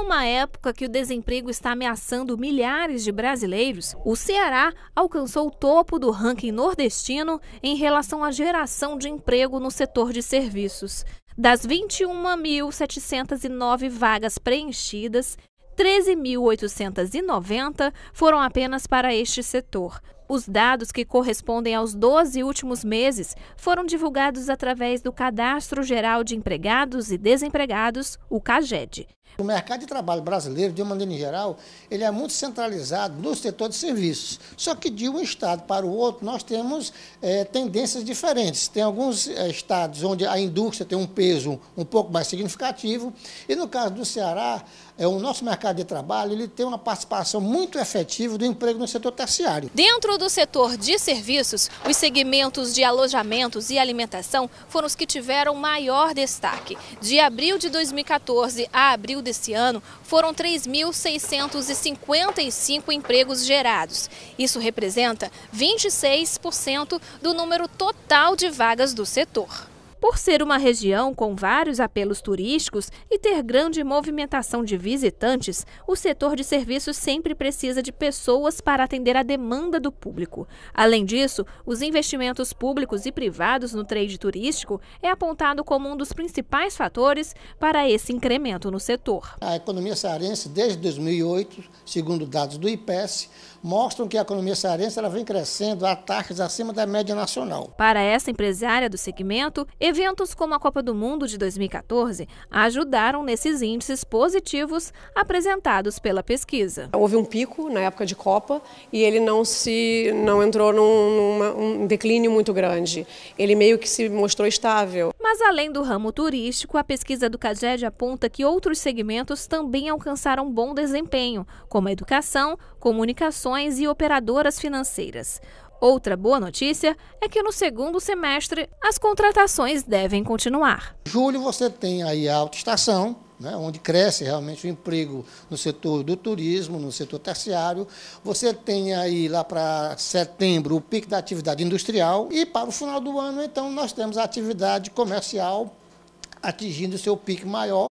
uma época que o desemprego está ameaçando milhares de brasileiros, o Ceará alcançou o topo do ranking nordestino em relação à geração de emprego no setor de serviços. Das 21.709 vagas preenchidas, 13.890 foram apenas para este setor. Os dados que correspondem aos 12 últimos meses foram divulgados através do Cadastro Geral de Empregados e Desempregados, o CAGED. O mercado de trabalho brasileiro, de uma maneira geral, ele é muito centralizado no setor de serviços. Só que de um estado para o outro nós temos é, tendências diferentes. Tem alguns é, estados onde a indústria tem um peso um pouco mais significativo e no caso do Ceará, é, o nosso mercado de trabalho ele tem uma participação muito efetiva do emprego no setor terciário. Dentro do setor de serviços, os segmentos de alojamentos e alimentação foram os que tiveram maior destaque. De abril de 2014 a abril desse ano, foram 3.655 empregos gerados. Isso representa 26% do número total de vagas do setor. Por ser uma região com vários apelos turísticos e ter grande movimentação de visitantes, o setor de serviços sempre precisa de pessoas para atender a demanda do público. Além disso, os investimentos públicos e privados no trade turístico é apontado como um dos principais fatores para esse incremento no setor. A economia cearense, desde 2008, segundo dados do IPES, mostram que a economia cearense ela vem crescendo a taxas acima da média nacional. Para essa empresária do segmento, Eventos como a Copa do Mundo de 2014 ajudaram nesses índices positivos apresentados pela pesquisa. Houve um pico na época de Copa e ele não se não entrou num numa, um declínio muito grande. Ele meio que se mostrou estável. Mas além do ramo turístico, a pesquisa do CAGED aponta que outros segmentos também alcançaram bom desempenho, como a educação, comunicações e operadoras financeiras. Outra boa notícia é que no segundo semestre as contratações devem continuar. Julho você tem aí a autoestação, né, onde cresce realmente o emprego no setor do turismo, no setor terciário. Você tem aí lá para setembro o pico da atividade industrial e para o final do ano então nós temos a atividade comercial atingindo seu pico maior